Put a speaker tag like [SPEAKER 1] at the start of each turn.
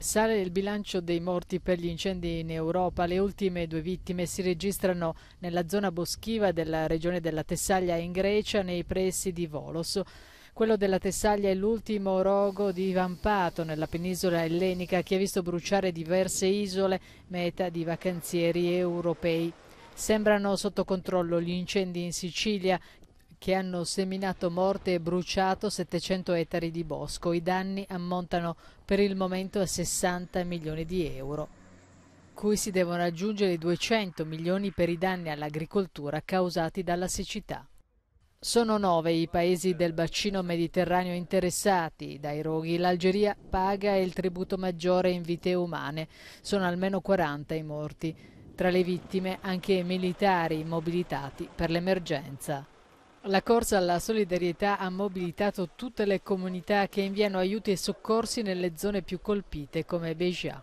[SPEAKER 1] Sale il bilancio dei morti per gli incendi in Europa. Le ultime due vittime si registrano nella zona boschiva della regione della Tessaglia in Grecia, nei pressi di Volos. Quello della Tessaglia è l'ultimo rogo divampato nella penisola ellenica che ha visto bruciare diverse isole, meta di vacanzieri europei. Sembrano sotto controllo gli incendi in Sicilia che hanno seminato morte e bruciato 700 ettari di bosco. I danni ammontano per il momento a 60 milioni di euro, cui si devono aggiungere 200 milioni per i danni all'agricoltura causati dalla siccità. Sono nove i paesi del bacino mediterraneo interessati dai roghi. L'Algeria paga il tributo maggiore in vite umane. Sono almeno 40 i morti. Tra le vittime anche militari mobilitati per l'emergenza. La corsa alla solidarietà ha mobilitato tutte le comunità che inviano aiuti e soccorsi nelle zone più colpite come Beja.